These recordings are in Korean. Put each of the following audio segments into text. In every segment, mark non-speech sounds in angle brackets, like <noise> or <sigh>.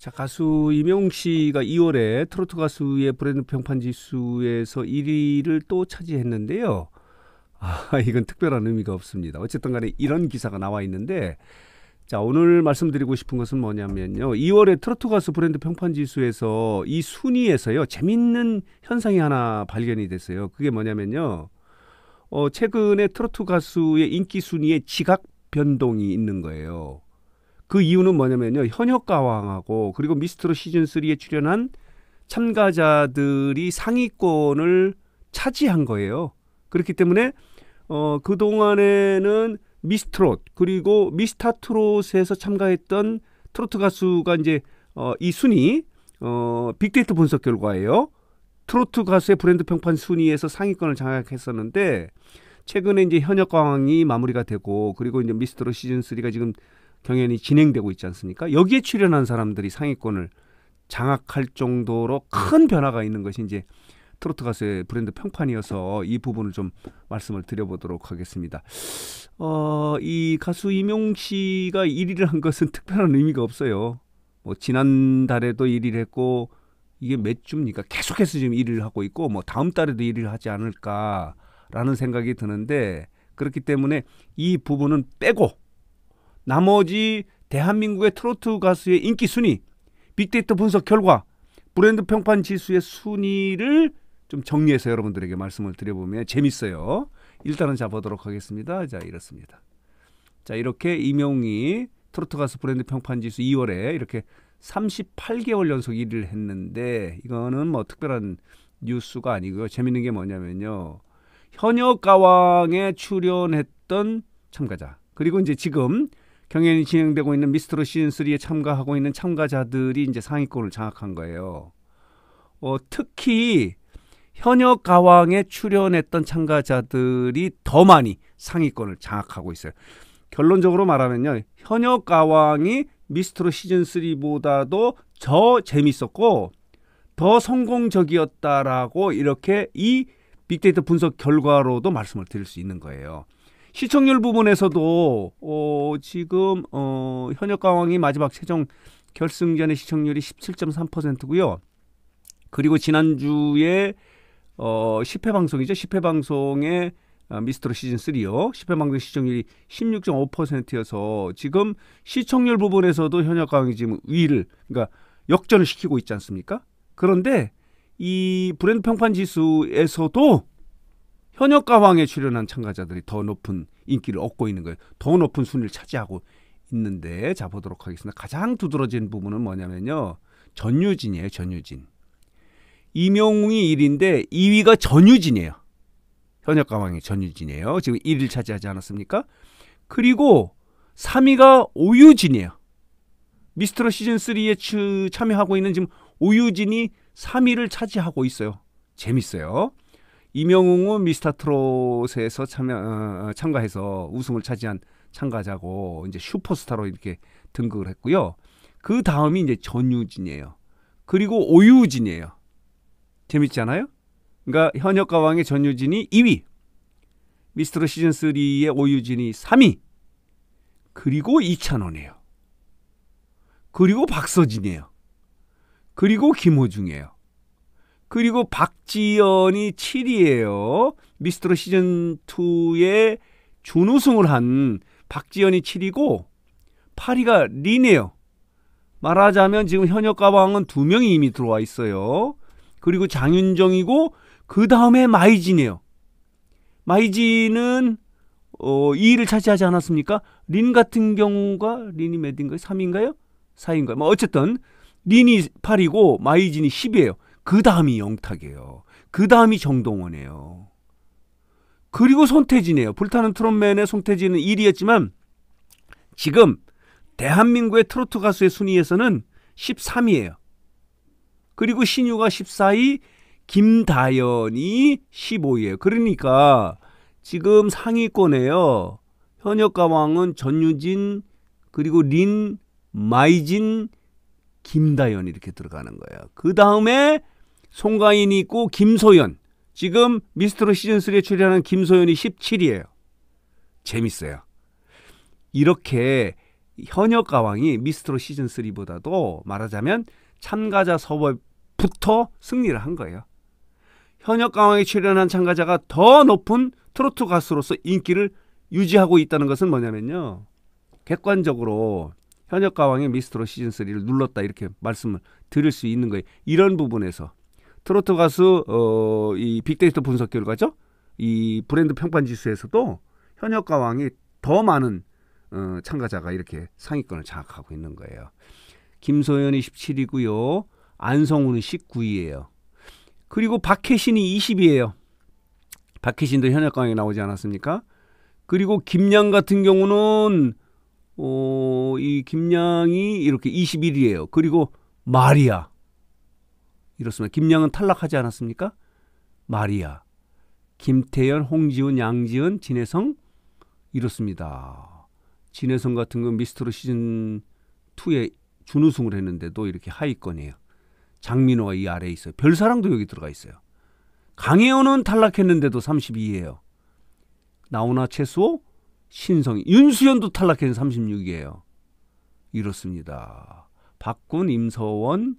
자, 가수 이명웅 씨가 2월에 트로트 가수의 브랜드 평판 지수에서 1위를 또 차지했는데요. 아, 이건 특별한 의미가 없습니다. 어쨌든 간에 이런 기사가 나와 있는데 자, 오늘 말씀드리고 싶은 것은 뭐냐면요. 2월에 트로트 가수 브랜드 평판 지수에서 이 순위에서요. 재밌는 현상이 하나 발견이 됐어요. 그게 뭐냐면요. 어, 최근에 트로트 가수의 인기 순위에 지각 변동이 있는 거예요. 그 이유는 뭐냐면요. 현역 가왕하고 그리고 미스트로 시즌 3에 출연한 참가자들이 상위권을 차지한 거예요. 그렇기 때문에 어, 그동안에는 미스트롯 그리고 미스타트롯에서 참가했던 트로트 가수가 이제 어, 이 순위 어, 빅데이터 분석 결과예요. 트로트 가수의 브랜드 평판 순위에서 상위권을 장악했었는데 최근에 이제 현역 가왕이 마무리가 되고 그리고 이제 미스트롯 시즌 3가 지금 경연이 진행되고 있지 않습니까? 여기에 출연한 사람들이 상위권을 장악할 정도로 큰 변화가 있는 것이 이제 트로트 가수의 브랜드 평판이어서 이 부분을 좀 말씀을 드려보도록 하겠습니다. 어, 이 가수 이명 씨가 1위를 한 것은 <laughs> 특별한 의미가 없어요. 뭐 지난달에도 1위를 했고 이게 몇 주입니까? 계속해서 지금 1위를 하고 있고 뭐 다음 달에도 1위를 하지 않을까라는 생각이 드는데 그렇기 때문에 이 부분은 빼고 나머지 대한민국의 트로트 가수의 인기 순위, 빅데이터 분석 결과, 브랜드 평판 지수의 순위를 좀 정리해서 여러분들에게 말씀을 드려보면 재밌어요. 일단은 잡아보도록 하겠습니다. 자, 이렇습니다. 자, 이렇게 이명웅이 트로트 가수 브랜드 평판 지수 2월에 이렇게 38개월 연속 1위를 했는데 이거는 뭐 특별한 뉴스가 아니고요. 재밌는 게 뭐냐면요. 현역 가왕에 출연했던 참가자. 그리고 이제 지금 경연이 진행되고 있는 미스트로 시즌 3에 참가하고 있는 참가자들이 이제 상위권을 장악한 거예요. 어, 특히 현역 가왕에 출연했던 참가자들이 더 많이 상위권을 장악하고 있어요. 결론적으로 말하면요. 현역 가왕이 미스트로 시즌 3보다도 더 재밌었고 더 성공적이었다라고 이렇게 이 빅데이터 분석 결과로도 말씀을 드릴 수 있는 거예요. 시청률 부분에서도 어, 지금 어, 현역 가왕이 마지막 최종 결승전의 시청률이 17.3%고요. 그리고 지난주에 어, 10회 방송이죠. 10회 방송에 아, 미스터로 시즌 3요. 10회 방송 시청률이 16.5%여서 지금 시청률 부분에서도 현역 가왕이 지금 위를 그러니까 역전을 시키고 있지 않습니까? 그런데 이 브랜드 평판 지수에서도 현역 가왕에 출연한 참가자들이 더 높은 인기를 얻고 있는 거예요. 더 높은 순위를 차지하고 있는데 자 보도록 하겠습니다. 가장 두드러진 부분은 뭐냐면요. 전유진이에요. 전유진. 이명웅이 1위인데 2위가 전유진이에요. 현역 가왕이 전유진이에요. 지금 1위를 차지하지 않았습니까? 그리고 3위가 오유진이에요. 미스터로 시즌 3에 참여하고 있는 지금 오유진이 3위를 차지하고 있어요. 재밌어요. 이명웅은 미스터트롯에서 참여 어, 어, 참가해서 우승을 차지한 참가자고 이제 슈퍼스타로 이렇게 등극을 했고요. 그 다음이 이제 전유진이에요. 그리고 오유진이에요. 재밌지 않아요? 그러니까 현역 가왕의 전유진이 2위, 미스터로 시즌 3의 오유진이 3위, 그리고 이찬원이에요. 그리고 박서진이에요. 그리고 김호중이에요. 그리고 박지연이 7위예요. 미스터로 시즌 2에 준우승을 한 박지연이 7위고 8위가 리네요. 말하자면 지금 현역 가방은 두 명이 이미 들어와 있어요. 그리고 장윤정이고 그 다음에 마이진이에요. 마이진은 어, 2위를 차지하지 않았습니까? 린 같은 경우가 린이 몇인가요? 3인가요? 4인가요? 뭐 어쨌든 린이 8이고 마이진이 10이에요. 그 다음이 영탁이에요. 그 다음이 정동원이에요. 그리고 손태진이에요. 불타는 트롯맨의 손태진은 1위였지만 지금 대한민국의 트로트 가수의 순위에서는 13위예요. 그리고 신유가 14위, 김다연이 15위예요. 그러니까 지금 상위권에요. 현역 가왕은 전유진 그리고 린 마이진 김다연 이렇게 들어가는 거예요. 그 다음에 송가인이 있고 김소연. 지금 미스터로 시즌3에 출연한 김소연이 17이에요. 재밌어요. 이렇게 현역 가왕이 미스터로 시즌3보다도 말하자면 참가자 서버부터 승리를 한 거예요. 현역 가왕에 출연한 참가자가 더 높은 트로트 가수로서 인기를 유지하고 있다는 것은 뭐냐면요. 객관적으로 현역 가왕의 미스터로 시즌3를 눌렀다 이렇게 말씀을 드릴 수 있는 거예요. 이런 부분에서 트로트 가수 어, 이 빅데이터 분석 결과죠. 이 브랜드 평판 지수에서도 현역 가왕이 더 많은 어, 참가자가 이렇게 상위권을 장악하고 있는 거예요. 김소연이 17위고요. 안성우는 19위예요. 그리고 박혜신이 20위예요. 박혜신도 현역 가왕에 나오지 않았습니까? 그리고 김양 같은 경우는 어, 이 김양이 이렇게 21위예요. 그리고 마리아 이렇습니다. 김양은 탈락하지 않았습니까? 마리아, 김태현, 홍지훈, 양지은, 진혜성 이렇습니다. 진혜성 같은 건 미스터로 시즌 2에 준우승을 했는데도 이렇게 하위권이에요. 장민호가 이 아래에 있어요. 별사랑도 여기 들어가 있어요. 강혜원은 탈락했는데도 3 2위에요 나훈아 최수호, 신성, 윤수연도 탈락했는 36이에요. 이렇습니다. 박군, 임서원,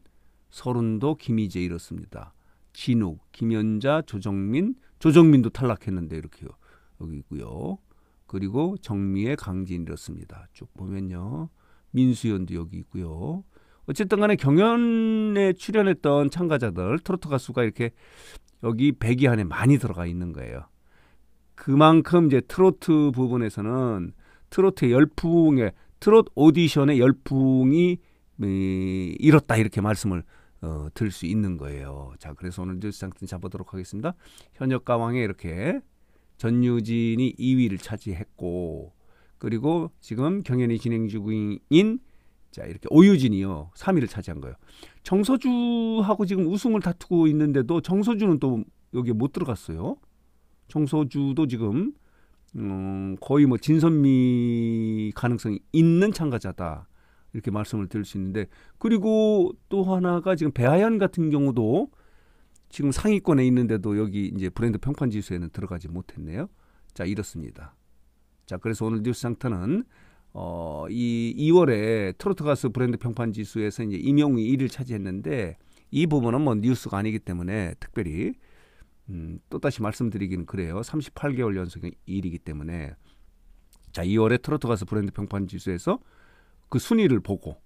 서른도 김희재 이렇습니다. 진욱, 김연자, 조정민, 조정민도 탈락했는데 이렇게 요 여기 있고요. 그리고 정미의 강진 이렇습니다. 쭉 보면요. 민수연도 여기 있고요. 어쨌든 간에 경연에 출연했던 참가자들 트로트 가수가 이렇게 여기 100위 안에 많이 들어가 있는 거예요. 그만큼 이제 트로트 부분에서는 트로트의 열풍에 트로트 오디션의 열풍이 에, 음, 일었다 이렇게 말씀을 어, 들 수 있는 거예요. 자, 그래서 오늘 뉴스 상승 잡아보도록 하겠습니다. 현역 가왕에 이렇게 전유진이 2위를 차지했고 그리고 지금 경연이 진행 중인 자 이렇게 오유진이요 3위를 차지한 거예요. 정서주하고 지금 우승을 다투고 있는데도 정서주는 또 여기에 못 들어갔어요. 정서주도 지금 음, 거의 뭐 진선미 가능성이 있는 참가자다. 이렇게 말씀을 드릴 수 있는데 그리고 또 하나가 지금 배아연 같은 경우도 지금 상위권에 있는데도 여기 이제 브랜드 평판 지수에는 들어가지 못했네요. 자 이렇습니다. 자 그래서 오늘 뉴스 상터는 어, 이 2월에 트로트 가수 브랜드 평판 지수에서 이제 임용이 1위를 차지했는데 이 부분은 뭐 뉴스가 아니기 때문에 특별히 음, 또 다시 말씀드리기는 그래요. 38개월 연속 1위이기 때문에 자 2월에 트로트 가수 브랜드 평판 지수에서 그 순위를 보고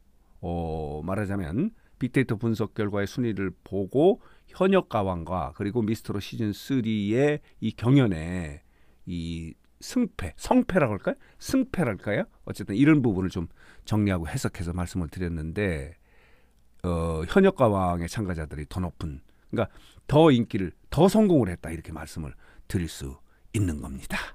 어, 말하자면 빅데이터 분석 결과의 순위를 보고 현역 가왕과 그리고 미스터로 시즌 3의 이 경연에 이 승패, 성패라고 할까요? 승패랄까요? 어쨌든 이런 부분을 좀 정리하고 해석해서 말씀을 드렸는데 어, 현역 가왕의 참가자들이 더 높은 그러니까 더 인기를 더 성공을 했다 이렇게 말씀을 드릴 수 있는 겁니다.